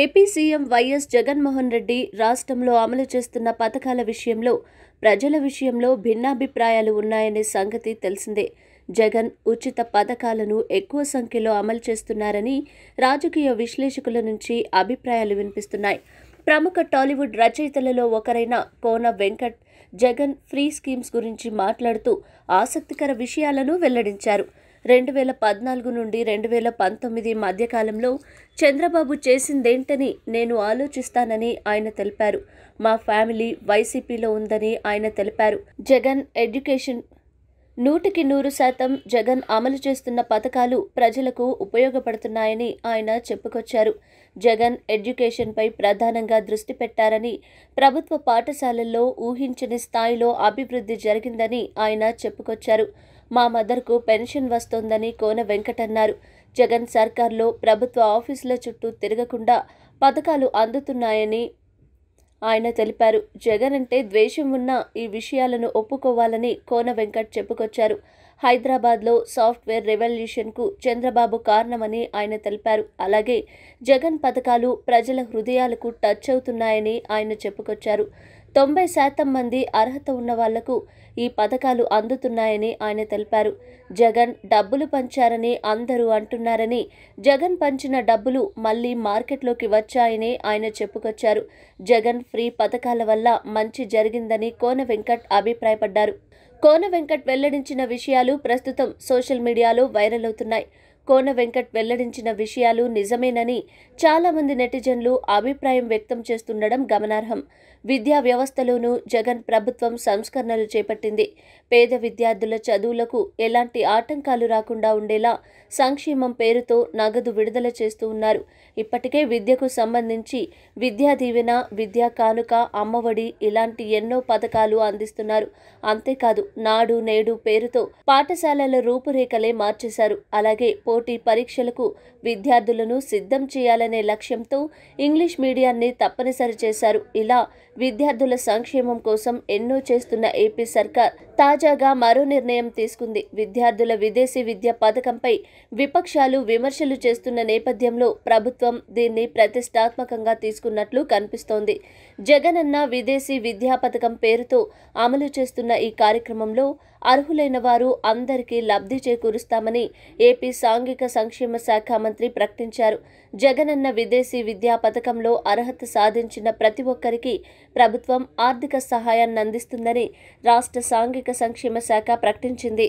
AP CM YS Jaganmohan Reddy రాష్ట్రంలో అమలు చేస్తున్న పథకాల విషయంలో ప్రజల విషయంలో భిన్నాభిప్రాయాలు ఉన్నాయనే సంగతి తెలిసిందే జగన్ ఉచిత పథకాలను ఎక్కువ సంఖ్యలో అమలు చేస్తున్నారని రాజకీయ విశ్లేషకుల నుంచి అభిప్రాయాలు వినిపిస్తున్నాయి ప్రముఖ టాలీవుడ్ రచయితలలో ఒకరైన కోన వెంకట్ జగన్ ఫ్రీ స్కీమ్స్ గురించి మాట్లాడుతూ ఆసక్తికర విషయాలను వెల్లడించారు రెండు వేల పద్నాలుగు నుండి రెండు వేల పంతొమ్మిది మధ్యకాలంలో చంద్రబాబు చేసిందేంటని నేను ఆలోచిస్తానని ఆయన తెలిపారు మా ఫ్యామిలీ వైసీపీలో ఉందని ఆయన తెలిపారు జగన్ ఎడ్యుకేషన్ నూటికి నూరు శాతం జగన్ అమలు చేస్తున్న పథకాలు ప్రజలకు ఉపయోగపడుతున్నాయని ఆయన చెప్పుకొచ్చారు జగన్ ఎడ్యుకేషన్పై ప్రధానంగా దృష్టి పెట్టారని ప్రభుత్వ పాఠశాలల్లో ఊహించని స్థాయిలో అభివృద్ధి జరిగిందని ఆయన చెప్పుకొచ్చారు మా మదర్కు పెన్షన్ వస్తోందని కోన వెంకటన్నారు జగన్ సర్కార్లో ప్రభుత్వ ఆఫీసుల చుట్టూ తిరగకుండా పథకాలు అందుతున్నాయని ఆయన తెలిపారు జగన్ అంటే ద్వేషం ఉన్న ఈ విషయాలను ఒప్పుకోవాలని కోన వెంకట్ చెప్పుకొచ్చారు హైదరాబాద్లో సాఫ్ట్వేర్ రెవల్యూషన్కు చంద్రబాబు కారణమని ఆయన తెలిపారు అలాగే జగన్ పథకాలు ప్రజల హృదయాలకు టచ్ అవుతున్నాయని ఆయన చెప్పుకొచ్చారు తొంభై శాతం మంది అర్హత ఉన్న వాళ్లకు ఈ పథకాలు అందుతున్నాయని ఆయన తెలిపారు జగన్ డబ్బులు పంచారని అందరూ అంటున్నారని జగన్ పంచిన డబ్బులు మళ్లీ మార్కెట్లోకి వచ్చాయని ఆయన చెప్పుకొచ్చారు జగన్ ఫ్రీ పథకాల వల్ల మంచి జరిగిందని కోన వెంకట్ అభిప్రాయపడ్డారు కోన వెంకట్ వెల్లడించిన విషయాలు ప్రస్తుతం సోషల్ మీడియాలో వైరల్ అవుతున్నాయి కోన వెంకట్ వెల్లడించిన విషయాలు నిజమేనని చాలామంది నెటిజన్లు అభిప్రాయం వ్యక్తం చేస్తుండడం గమనార్హం విద్యా వ్యవస్థలోనూ జగన్ ప్రభుత్వం సంస్కరణలు చేపట్టింది పేద విద్యార్థుల చదువులకు ఎలాంటి ఆటంకాలు రాకుండా ఉండేలా సంక్షేమం పేరుతో నగదు విడుదల చేస్తూ ఉన్నారు ఇప్పటికే విద్యకు సంబంధించి విద్యా దీవెన విద్యా కానుక అమ్మఒడి ఇలాంటి ఎన్నో పథకాలు అందిస్తున్నారు అంతేకాదు నాడు నేడు పేరుతో పాఠశాలల రూపురేఖలే మార్చేశారు అలాగే పోటీ పరీక్షలకు విద్యార్థులను సిద్ధం చేయాలనే లక్ష్యంతో ఇంగ్లీష్ మీడియాన్ని తప్పనిసరి చేశారు ఇలా విద్యార్థుల సంక్షేమం కోసం ఎన్నో చేస్తున్న ఏపీ సర్కార్ తాజాగా మరో నిర్ణయం తీసుకుంది విద్యార్థుల విదేశీ విద్య పథకంపై విపక్షాలు విమర్శలు చేస్తున్న నేపథ్యంలో ప్రభుత్వం దీన్ని ప్రతిష్టాత్మకంగా తీసుకున్నట్లు కనిపిస్తోంది జగనన్న విదేశీ విద్యా పథకం పేరుతో అమలు చేస్తున్న ఈ కార్యక్రమంలో అర్హులైన వారు అందరికీ లబ్ధి చేకూరుస్తామని ఏపీ సాంఘిక సంక్షేమ శాఖ మంత్రి ప్రకటించారు జగనన్న విదేశీ విద్యా పథకంలో అర్హత సాధించిన ప్రతి ఒక్కరికి ప్రభుత్వం ఆర్థిక సహాయాన్ని అందిస్తుందని రాష్ట్ర సాంఘిక సంక్షేమ శాఖ ప్రకటించింది